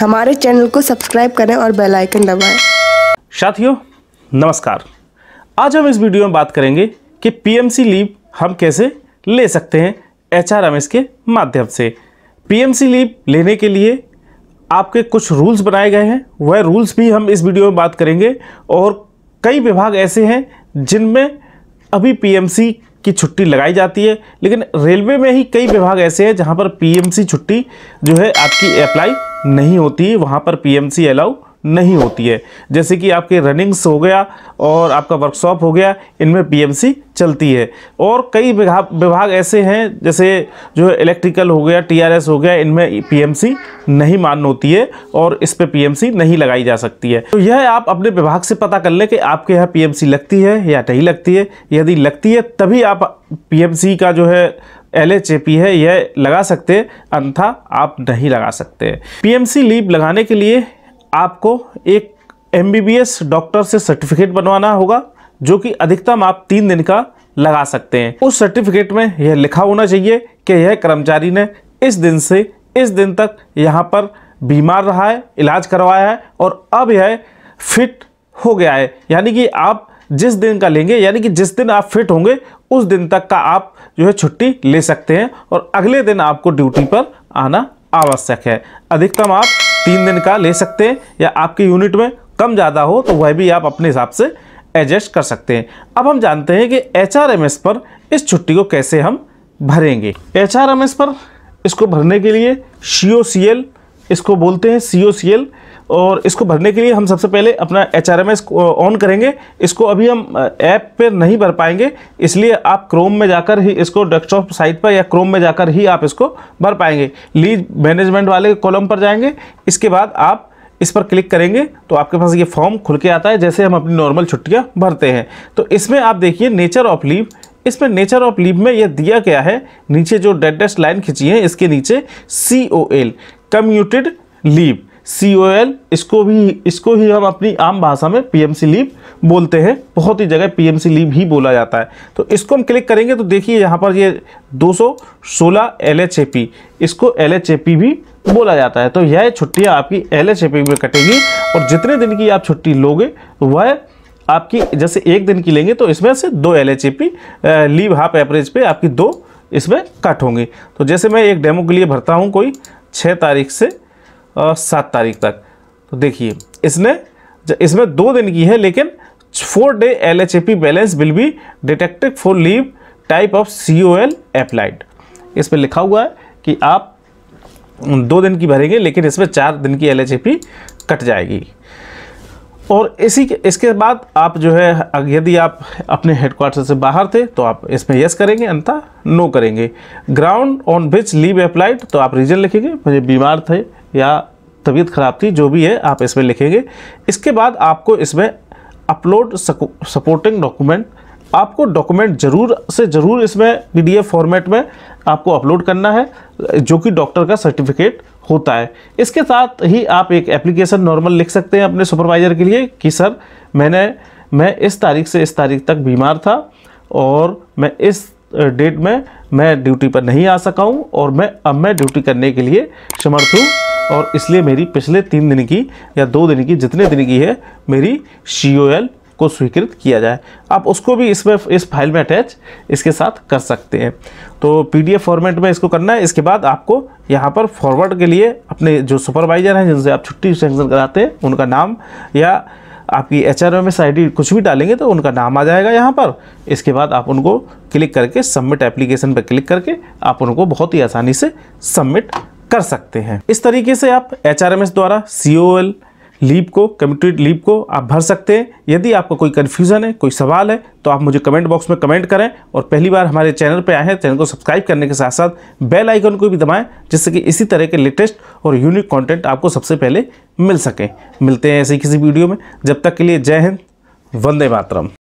हमारे चैनल को सब्सक्राइब करें और बेल आइकन दबाएं साथियों नमस्कार आज हम इस वीडियो में बात करेंगे कि पीएमसी लीव हम कैसे ले सकते हैं एच आर के माध्यम से पीएमसी लीव लेने के लिए आपके कुछ रूल्स बनाए गए हैं वह रूल्स भी हम इस वीडियो में बात करेंगे और कई विभाग ऐसे हैं जिनमें अभी पीएमसी की छुट्टी लगाई जाती है लेकिन रेलवे में ही कई विभाग ऐसे हैं जहां पर पीएमसी छुट्टी जो है आपकी अप्लाई नहीं होती वहाँ पर पीएमसी अलाउ नहीं होती है जैसे कि आपके रनिंग्स हो गया और आपका वर्कशॉप हो गया इनमें पीएमसी चलती है और कई विभाग विभाग ऐसे हैं जैसे जो इलेक्ट्रिकल हो गया टीआरएस हो गया इनमें पीएमसी नहीं मान्य होती है और इस पर पीएमसी नहीं लगाई जा सकती है तो यह आप अपने विभाग से पता कर लें कि आपके यहाँ सी लगती है या नहीं लगती है यदि लगती है तभी आप सी का जो है एल एच ए पी है यह लगा सकते अन्यथा आप नहीं लगा सकते पी एम सी लीव लगाने के लिए आपको एक M B B S doctor से सर्टिफिकेट बनवाना होगा जो कि अधिकतम आप तीन दिन का लगा सकते हैं उस सर्टिफिकेट में यह लिखा होना चाहिए कि यह कर्मचारी ने इस दिन से इस दिन तक यहाँ पर बीमार रहा है इलाज करवाया है और अब यह फिट हो गया है यानी कि आप जिस दिन का लेंगे यानी कि जिस दिन आप फिट होंगे उस दिन तक का आप जो है छुट्टी ले सकते हैं और अगले दिन आपको ड्यूटी पर आना आवश्यक है अधिकतम आप तीन दिन का ले सकते हैं या आपके यूनिट में कम ज़्यादा हो तो वह भी आप अपने हिसाब से एडजस्ट कर सकते हैं अब हम जानते हैं कि एच पर इस छुट्टी को कैसे हम भरेंगे एच पर इसको भरने के लिए सी इसको बोलते हैं सी और इसको भरने के लिए हम सबसे पहले अपना एच ऑन करेंगे इसको अभी हम ऐप पर नहीं भर पाएंगे इसलिए आप क्रोम में जाकर ही इसको डेस्कटॉप साइट पर या क्रोम में जाकर ही आप इसको भर पाएंगे लीज मैनेजमेंट वाले कॉलम पर जाएंगे इसके बाद आप इस पर क्लिक करेंगे तो आपके पास ये फॉर्म खुल के आता है जैसे हम अपनी नॉर्मल छुट्टियाँ भरते हैं तो इसमें आप देखिए नेचर ऑफ लीव इसमें नेचर ऑफ लीव में यह दिया गया है नीचे जो डेड डेस्ट लाइन खींची है इसके नीचे C O L commuted leave C O L इसको भी इसको ही हम अपनी आम भाषा में पी एम सी लीव बोलते हैं बहुत ही जगह पी एम सी लीव ही बोला जाता है तो इसको हम क्लिक करेंगे तो देखिए यहाँ पर ये दो सौ सोलह एल एच ए पी इसको एल एच ए पी भी बोला जाता है तो यह छुट्टियाँ आपकी एल एच ए पी में कटेगी और जितने दिन की आप छुट्टी लोगे वह आपकी जैसे एक दिन की लेंगे तो इसमें से दो L H A P leave half average पे आपकी दो इसमें कट होंगे तो जैसे मैं एक डेमो के लिए भरता हूँ कोई छः तारीख से सात तारीख तक तो देखिए इसने इसमें दो दिन की है लेकिन four day L H A P balance will be detected for leave type of C O L applied इस पर लिखा हुआ है कि आप दो दिन की भरेंगे लेकिन इसमें चार दिन की L H A P cut जाएगी और इसी के इसके बाद आप जो है यदि आप अपने हेडक्वार्टर से बाहर थे तो आप इसमें यस करेंगे अंतः नो करेंगे ground on which leave applied तो आप रीजन लिखेंगे मुझे बीमार थे या तबीयत ख़राब थी जो भी है आप इसमें लिखेंगे इसके बाद आपको इसमें अपलोड सपोर्टिंग डॉक्यूमेंट आपको डॉक्यूमेंट ज़रूर से ज़रूर इसमें पीडीएफ फॉर्मेट में आपको अपलोड करना है जो कि डॉक्टर का सर्टिफिकेट होता है इसके साथ ही आप एक एप्लीकेशन नॉर्मल लिख सकते हैं अपने सुपरवाइज़र के लिए कि सर मैंने मैं इस तारीख से इस तारीख तक बीमार था और मैं इस डेट में मैं ड्यूटी पर नहीं आ सका हूँ और मैं अब मैं ड्यूटी करने के लिए समर्थ हूँ और इसलिए मेरी पिछले तीन दिन की या दो दिन की जितने दिन की है मेरी सी ओ एल को स्वीकृत किया जाए आप उसको भी इसमें इस फाइल में अटैच इसके साथ कर सकते हैं तो पीडीएफ फॉर्मेट में इसको करना है इसके बाद आपको यहाँ पर फॉरवर्ड के लिए अपने जो सुपरवाइज़र हैं जिनसे आप छुट्टी सेंक्शन कराते हैं उनका नाम या आपकी H R M S I D कुछ भी डालेंगे तो उनका नाम आ जाएगा यहाँ पर इसके बाद आप उनको क्लिक करके सबमिट एप्लीकेशन पर क्लिक करके आप उनको बहुत ही आसानी से सबमिट कर सकते हैं इस तरीके से आप एच आर एम एस द्वारा सी ओ एल लीप को कम्यूटेड लीप को आप भर सकते हैं यदि आपका कोई कन्फ्यूज़न है कोई सवाल है तो आप मुझे कमेंट बॉक्स में कमेंट करें और पहली बार हमारे चैनल पर आए हैं चैनल को सब्सक्राइब करने के साथ साथ बेल आइकन को भी दबाएं जिससे कि इसी तरह के लेटेस्ट और यूनिक कॉन्टेंट आपको सबसे पहले मिल सके मिलते हैं ऐसे किसी वीडियो में जब तक के लिए जय हिंद वंदे मातरम